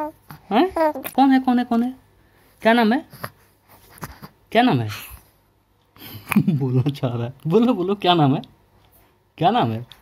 है? कौन है कौन है कौन है क्या नाम है क्या नाम है बोलना चाह रहा है बोलो बोलो क्या नाम है क्या नाम है